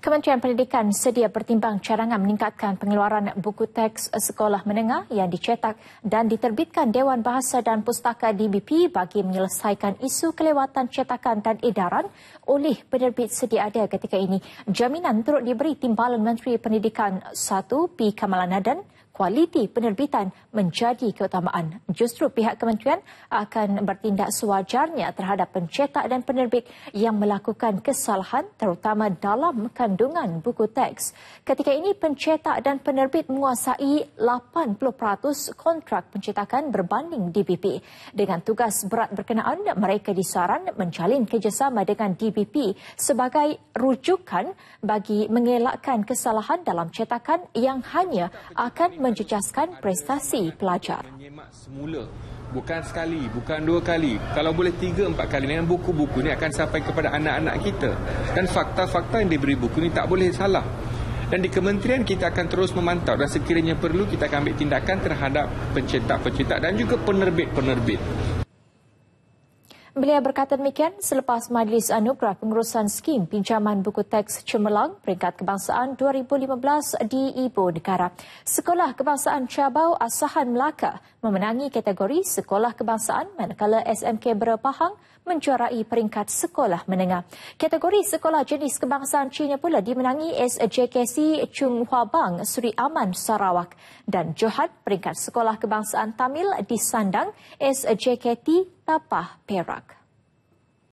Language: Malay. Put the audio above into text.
Kementerian Pendidikan sedia bertimbang carangan meningkatkan pengeluaran buku teks sekolah menengah yang dicetak dan diterbitkan Dewan Bahasa dan Pustaka DBP bagi menyelesaikan isu kelewatan cetakan dan edaran oleh penerbit sedia ada ketika ini. Jaminan turut diberi timbalan Menteri Pendidikan 1 P. Kamala kualiti penerbitan menjadi keutamaan. Justru pihak kementerian akan bertindak sewajarnya terhadap pencetak dan penerbit yang melakukan kesalahan terutama dalam kandungan buku teks. Ketika ini pencetak dan penerbit menguasai 80% kontrak pencetakan berbanding DBP. Dengan tugas berat berkenaan, mereka disaran menjalin kerjasama dengan DBP sebagai rujukan bagi mengelakkan kesalahan dalam cetakan yang hanya akan menjejaskan prestasi pelajar. semula, bukan sekali, bukan dua kali. Kalau boleh tiga, empat kali dengan buku-buku ini akan sampai kepada anak-anak kita. Dan fakta-fakta yang diberi buku ini tak boleh salah. Dan di kementerian kita akan terus memantau dan sekiranya perlu kita akan ambil tindakan terhadap pencetak-pencetak dan juga penerbit-penerbit Beliau berkata demikian selepas Majlis Anugerah Pengurusan Skim Pinjaman Buku Teks Cemerlang Peringkat Kebangsaan 2015 di Ibu Negara. Sekolah Kebangsaan Cabau Asahan Melaka memenangi kategori Sekolah Kebangsaan manakala SMK Berpahang menjuarai peringkat Sekolah Menengah. Kategori Sekolah Jenis Kebangsaan Cina pula dimenangi SJKC Chung Hua Bang Sri Aman Sarawak dan Johan Peringkat Sekolah Kebangsaan Tamil di Sandang SJKT Tapah Perak.